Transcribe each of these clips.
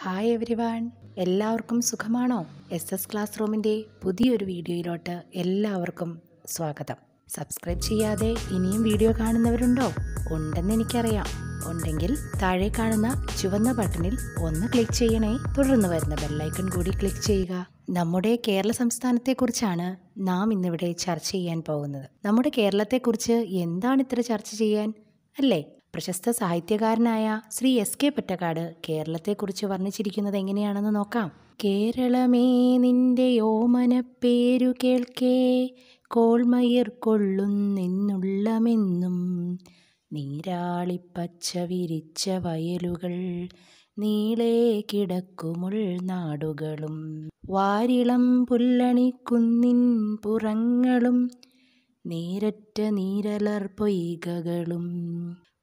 Hi every എല്ലാവർക്കും സുഖമാണോ S S class റൂമിൻ്റെ പുതിയൊരു വീഡിയോയിലോട്ട് എല്ലാവർക്കും സ്വാഗതം സബ്സ്ക്രൈബ് ചെയ്യാതെ ഇനിയും വീഡിയോ കാണുന്നവരുണ്ടോ ഉണ്ടെന്ന് എനിക്കറിയാം ഉണ്ടെങ്കിൽ താഴെ കാണുന്ന ചുവന്ന ബട്ടണിൽ ഒന്ന് ക്ലിക്ക് ചെയ്യണേ തുടർന്ന് വരുന്ന ബെല്ലൈക്കൺ കൂടി ക്ലിക്ക് ചെയ്യുക നമ്മുടെ കേരള സംസ്ഥാനത്തെക്കുറിച്ചാണ് നാം ഇന്നിവിടെ ചർച്ച ചെയ്യാൻ പോകുന്നത് നമ്മുടെ കേരളത്തെക്കുറിച്ച് എന്താണ് ഇത്ര ചർച്ച ചെയ്യാൻ അല്ലേ പ്രശസ്ത സാഹിത്യകാരനായ ശ്രീ എസ് കെ പൊറ്റക്കാട് കേരളത്തെക്കുറിച്ച് വർണ്ണിച്ചിരിക്കുന്നത് എങ്ങനെയാണെന്ന് നോക്കാം കേരളമേ നിന്റെ ഓമനപ്പേരു കേൾക്കേ കോൾമയിർ നിന്നുള്ളമെന്നും നീരാളിപ്പച്ച വിരിച്ച വയലുകൾ നീളേ കിടക്കുമുൾ നാടുകളും വാരിളം പുല്ലണിക്കുന്നിൻ പുറങ്ങളും നീരറ്റ നീരലർ പൊയ്കകളും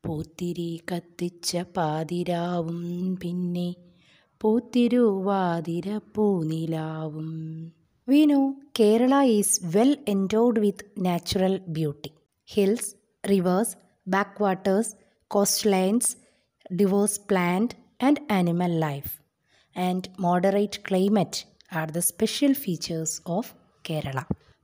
പോത്തിരി കത്തിച്ച പാതിരാവും പിന്നെ പോത്തിരുവാതിര പൂനിലാവും വി Kerala is well endowed with natural beauty hills rivers backwaters coastlines diverse plant and animal life and moderate climate are the special features of Kerala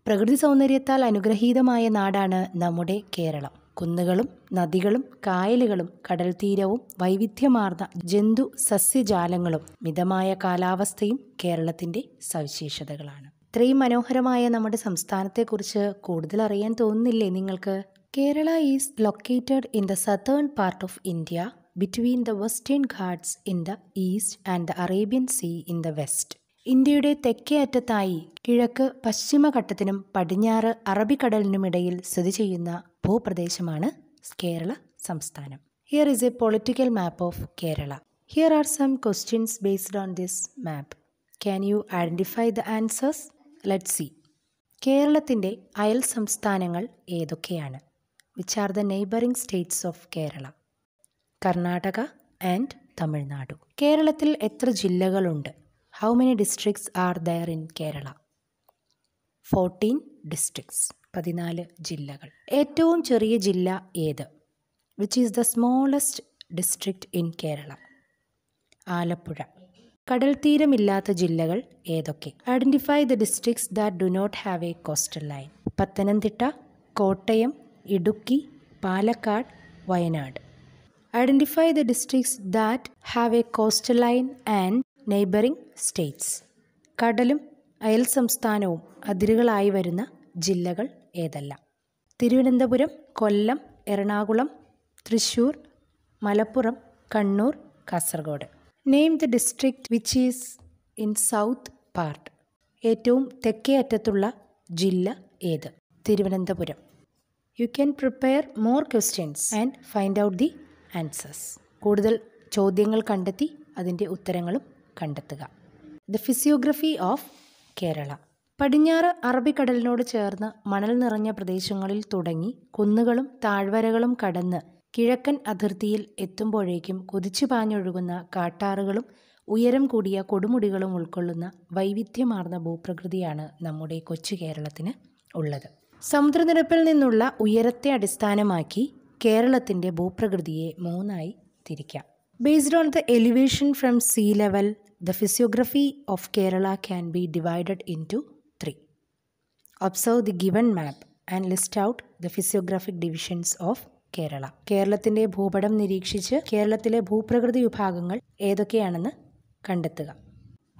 പ്രകൃതി സൗന്ദര്യത്താൽ അനുഗ്രഹീതമായ നാടാണ് നമ്മുടെ കേരളം കുന്നുകളും നദികളും കായലുകളും കടൽ തീരവും വൈവിധ്യമാർന്ന ജന്തു സസ്യജാലങ്ങളും മിതമായ കാലാവസ്ഥയും കേരളത്തിൻ്റെ സവിശേഷതകളാണ് ഇത്രയും മനോഹരമായ നമ്മുടെ സംസ്ഥാനത്തെക്കുറിച്ച് കൂടുതൽ അറിയാൻ തോന്നുന്നില്ലേ നിങ്ങൾക്ക് Kerala is located in the southern part of India between the western Ghats in the east and the Arabian sea in the west ഇന്ത്യയുടെ തെക്കേ അറ്റത്തായി കിഴക്ക് പശ്ചിമഘട്ടത്തിനും പടിഞ്ഞാറ് അറബിക്കടലിനുമിടയിൽ സ്ഥിതി ചെയ്യുന്ന ഭൂപ്രദേശമാണ് കേരള സംസ്ഥാനം here is a political map of Kerala here are some questions based on this map can you identify the answers let see കേരളത്തിൻ്റെ അയൽ സംസ്ഥാനങ്ങൾ ഏതൊക്കെയാണ് which are the neighbouring states of Kerala Karnataka and Tamil Nadu കേരളത്തിൽ എത്ര ജില്ലകളുണ്ട് how many districts are there in Kerala fourteen districts പതിനാല് ജില്ലകൾ ഏറ്റവും ചെറിയ ജില്ല ഏത് which is the smallest district in Kerala Alappuzha കടൽ തീരമില്ലാത്ത ജില്ലകൾ ഏതൊക്കെ identify the districts that do not have a coastal line Pathanamthitta Kottayam Idukki Palakkad Wayanad identify the districts that have a coastal line and neighbouring states കടലും അയൽ സംസ്ഥാനവും അതിരുകളായി വരുന്ന ജില്ലകൾ ഏതെല്ലാം Thiruvananthapuram Kollam Ernakulam Thrissur Malappuram Kannur Kasaragod name the district which is in south part ഏറ്റവും തെക്കേ അറ്റത്തുള്ള ജില്ല ഏത് Thiruvananthapuram you can prepare more questions and find out the answers കൂടുതൽ ചോദ്യങ്ങൾ കണ്ടെത്തി അതിൻ്റെ ഉത്തരങ്ങളും കണ്ടെത്തുക ദ ഫിസിയോഗ്രഫി ഓഫ് കേരള പടിഞ്ഞാറ് അറബിക്കടലിനോട് ചേർന്ന് മണൽ നിറഞ്ഞ പ്രദേശങ്ങളിൽ തുടങ്ങി കുന്നുകളും താഴ്വരകളും കടന്ന് കിഴക്കൻ അതിർത്തിയിൽ എത്തുമ്പോഴേക്കും കുതിച്ചു പാഞ്ഞൊഴുകുന്ന കാട്ടാറുകളും ഉയരം കൂടിയ കൊടുമുടികളും ഉൾക്കൊള്ളുന്ന വൈവിധ്യമാർന്ന ഭൂപ്രകൃതിയാണ് നമ്മുടെ കൊച്ചു കേരളത്തിന് ഉള്ളത് സമുദ്രനിരപ്പിൽ നിന്നുള്ള ഉയരത്തെ അടിസ്ഥാനമാക്കി കേരളത്തിൻ്റെ ഭൂപ്രകൃതിയെ മൂന്നായി തിരിക്കാം Based on the elevation from sea level, the physiography of Kerala can be divided into three. Observe the given map and list out the physiographic divisions of Kerala കേരളത്തിൻ്റെ ഭൂപടം നിരീക്ഷിച്ച് കേരളത്തിലെ ഭൂപ്രകൃതി വിഭാഗങ്ങൾ ഏതൊക്കെയാണെന്ന് കണ്ടെത്തുക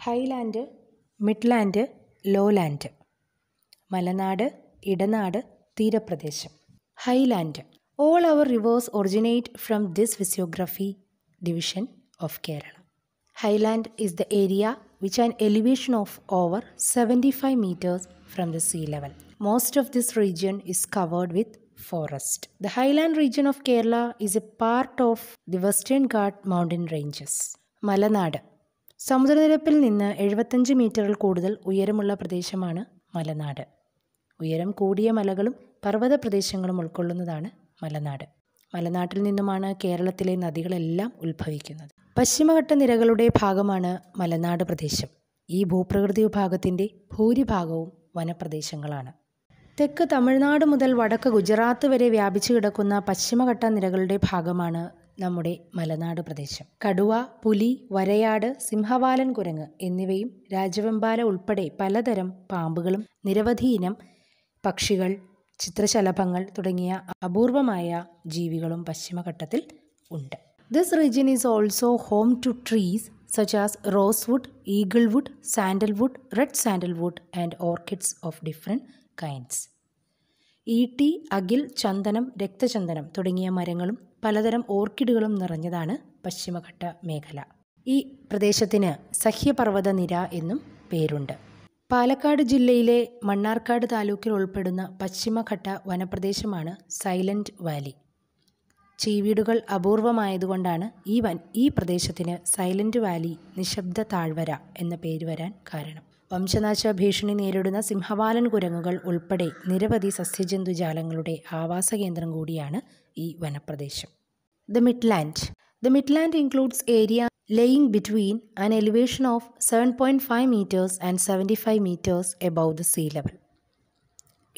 ഹൈലാൻഡ് മിഡ്ലാൻഡ് ലോലാൻഡ് മലനാട് ഇടനാട് തീരപ്രദേശം highland All our rivers originate from this physiography division of Kerala highland is the area which an elevation of over seventy five metres from the sea level most of this region is covered with forest the highland region of Kerala is a part of the western ഗാർഡ് mountain ranges മലനാട് സമുദ്രനിരപ്പിൽ നിന്ന് എഴുപത്തഞ്ച് മീറ്ററിൽ കൂടുതൽ ഉയരമുള്ള പ്രദേശമാണ് മലനാട് ഉയരം കൂടിയ മലകളും പർവ്വത പ്രദേശങ്ങളും ഉൾക്കൊള്ളുന്നതാണ് മലനാട് മലനാട്ടിൽ നിന്നുമാണ് കേരളത്തിലെ നദികളെല്ലാം ഉത്ഭവിക്കുന്നത് പശ്ചിമഘട്ട നിരകളുടെ ഭാഗമാണ് മലനാട് പ്രദേശം ഈ ഭൂപ്രകൃതി വിഭാഗത്തിൻ്റെ ഭൂരിഭാഗവും വനപ്രദേശങ്ങളാണ് തെക്ക് തമിഴ്നാട് മുതൽ വടക്ക് ഗുജറാത്ത് വരെ വ്യാപിച്ചു കിടക്കുന്ന പശ്ചിമഘട്ട നിരകളുടെ ഭാഗമാണ് നമ്മുടെ മലനാട് പ്രദേശം കടുവ പുലി വരയാട് സിംഹവാലൻ കുരങ്ങ് എന്നിവയും രാജവെമ്പാല ഉൾപ്പെടെ പലതരം പാമ്പുകളും നിരവധി ഇനം പക്ഷികൾ ചിത്രശലഭങ്ങൾ തുടങ്ങിയ അപൂർവമായ ജീവികളും പശ്ചിമഘട്ടത്തിൽ ഉണ്ട് this region is also home to trees such as rosewood eaglewood sandalwood red sandalwood and orchids of different kinds ഈട്ടി അഖിൽ ചന്ദനം രക്തചന്ദനം തുടങ്ങിയ മരങ്ങളും പലതരം ഓർക്കിഡുകളും നിറഞ്ഞതാണ് പശ്ചിമഘട്ട മേഖല ഈ പ്രദേശത്തിന് സഹ്യപർവ്വത നിര എന്നും പേരുണ്ട് പാലക്കാട് ജില്ലയിലെ മണ്ണാർക്കാട് താലൂക്കിൽ ഉൾപ്പെടുന്ന പശ്ചിമഘട്ട വനപ്രദേശമാണ് സൈലൻറ്റ് വാലി ചീവീടുകൾ അപൂർവമായതുകൊണ്ടാണ് ഈ വൻ ഈ പ്രദേശത്തിന് സൈലൻറ്റ് വാലി നിശബ്ദ താഴ്വര എന്ന പേര് വരാൻ കാരണം വംശനാശ ഭീഷണി നേരിടുന്ന സിംഹവാലൻ കുരങ്ങുകൾ ഉൾപ്പെടെ നിരവധി സസ്യജന്തുജാലങ്ങളുടെ ആവാസ കേന്ദ്രം കൂടിയാണ് ഈ വനപ്രദേശം the midland the midland includes area laying between an elevation of 7.5 meters and 75 meters above the sea level.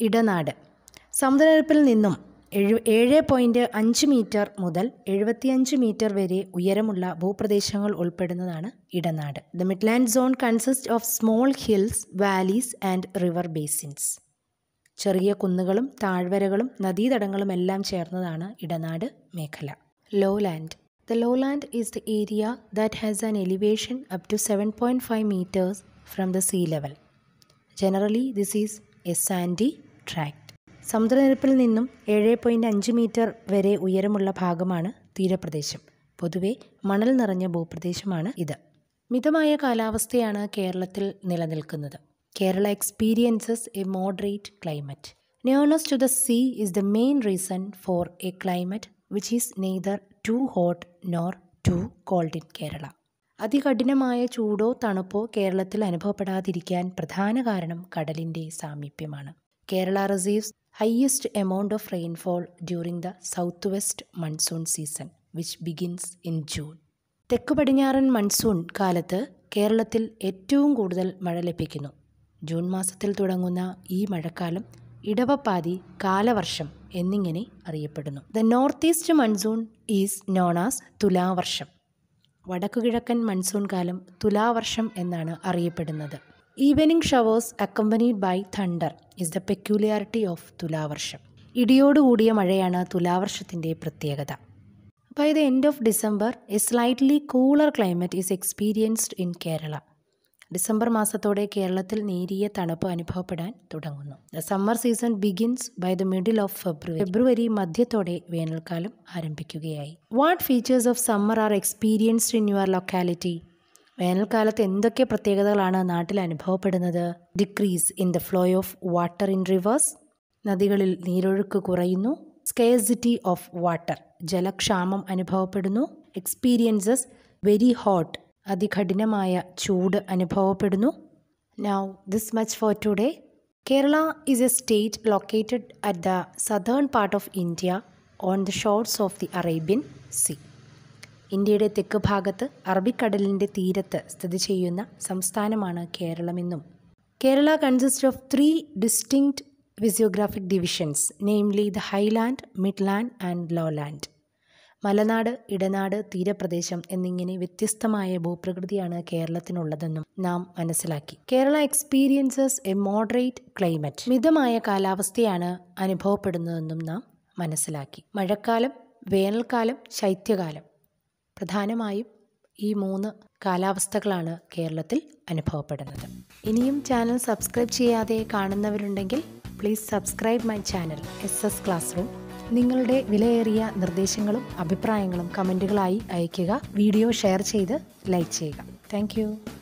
ഇടനാട് സമുദ്രനിരപ്പിൽ നിന്നും ഏഴ് പോയിൻറ്റ് അഞ്ച് മീറ്റർ മുതൽ എഴുപത്തിയഞ്ച് മീറ്റർ വരെ ഉയരമുള്ള ഭൂപ്രദേശങ്ങൾ ഉൾപ്പെടുന്നതാണ് ഇടനാട് the midland zone consist of small hills valleys and river basins ചെറിയ കുന്നുകളും താഴ്വരകളും നദീതടങ്ങളും എല്ലാം ചേർന്നതാണ് ഇടനാട് മേഖല lowland The lowland is the area that has an elevation up to 7.5 meters from the sea level. Generally, this is a sandy tract. സമുദ്രനിരപ്പിൽ നിന്നും ഏഴ് പോയിൻ്റ് അഞ്ച് മീറ്റർ വരെ ഉയരമുള്ള ഭാഗമാണ് തീരപ്രദേശം പൊതുവെ മണൽ നിറഞ്ഞ ഭൂപ്രദേശമാണ് ഇത് മിതമായ കാലാവസ്ഥയാണ് കേരളത്തിൽ നിലനിൽക്കുന്നത് Kerala experiences a moderate climate nearness to the sea is the main reason for a climate which is neither too hot nor too cold in Kerala അതികഠിനമായ ചൂടോ തണുപ്പോ കേരളത്തിൽ അനുഭവപ്പെടാതിരിക്കാൻ പ്രധാന കാരണം കടലിൻ്റെ സാമീപ്യമാണ് Kerala receives highest amount of rainfall during the south west monsoon season which begins in June തെക്ക് പടിഞ്ഞാറൻ മൺസൂൺ കാലത്ത് കേരളത്തിൽ ഏറ്റവും കൂടുതൽ മഴ ലഭിക്കുന്നു ജൂൺ മാസത്തിൽ തുടങ്ങുന്ന ഈ മഴക്കാലം ഇടവപ്പാതി കാലവർഷം എന്നിങ്ങനെ അറിയപ്പെടുന്നു the north east monsoon is known as തുലാവർഷം വടക്കുകിഴക്കൻ മൺസൂൺ കാലം തുലാവർഷം എന്നാണ് അറിയപ്പെടുന്നത് evening showers accompanied by thunder is the peculiarity of തുലാവർഷം ഇടിയോടുകൂടിയ മഴയാണ് തുലാവർഷത്തിൻ്റെ പ്രത്യേകത by the end of December a slightly cooler climate is experienced in Kerala December മാസത്തോടെ കേരളത്തിൽ നേരിയ തണുപ്പ് അനുഭവപ്പെടാൻ തുടങ്ങുന്നു the summer season begins by the middle of February February മധ്യത്തോടെ വേനൽക്കാലം ആരംഭിക്കുകയായി what features of summer R experienced in your locality വേനൽക്കാലത്ത് എന്തൊക്കെ പ്രത്യേകതകളാണ് നാട്ടിൽ അനുഭവപ്പെടുന്നത് decrease in the flow of water in rivers നദികളിൽ നീരൊഴുക്ക് കുറയുന്നു സ്കേസിറ്റി ഓഫ് വാട്ടർ ജലക്ഷാമം അനുഭവപ്പെടുന്നു എക്സ്പീരിയൻസസ് വെരി ഹോട്ട് അതികഠിനമായ ചൂട് അനുഭവപ്പെടുന്നു now this much for today Kerala is a state located at the southern part of India on the shores of the Arabian sea ഇന്ത്യയുടെ തെക്ക് ഭാഗത്ത് അറബിക്കടലിൻ്റെ തീരത്ത് സ്ഥിതി ചെയ്യുന്ന സംസ്ഥാനമാണ് കേരളമെന്നും Kerala consist of three distinct physiographic divisions namely the highland midland and lowland മലനാട് ഇടനാട് തീരപ്രദേശം എന്നിങ്ങനെ വ്യത്യസ്തമായ ഭൂപ്രകൃതിയാണ് കേരളത്തിനുള്ളതെന്നും നാം മനസ്സിലാക്കി Kerala experiences a moderate climate മിതമായ കാലാവസ്ഥയാണ് അനുഭവപ്പെടുന്നതെന്നും നാം മനസ്സിലാക്കി മഴക്കാലം വേനൽക്കാലം ശൈത്യകാലം പ്രധാനമായും ഈ മൂന്ന് കാലാവസ്ഥകളാണ് കേരളത്തിൽ അനുഭവപ്പെടുന്നത് ഇനിയും ചാനൽ സബ്സ്ക്രൈബ് ചെയ്യാതെ കാണുന്നവരുണ്ടെങ്കിൽ please subscribe my channel S S classroom നിങ്ങളുടെ വിലയേറിയ നിർദ്ദേശങ്ങളും അഭിപ്രായങ്ങളും കമൻറ്റുകളായി അയയ്ക്കുക വീഡിയോ ഷെയർ ചെയ്ത് ലൈക്ക് ചെയ്യുക താങ്ക്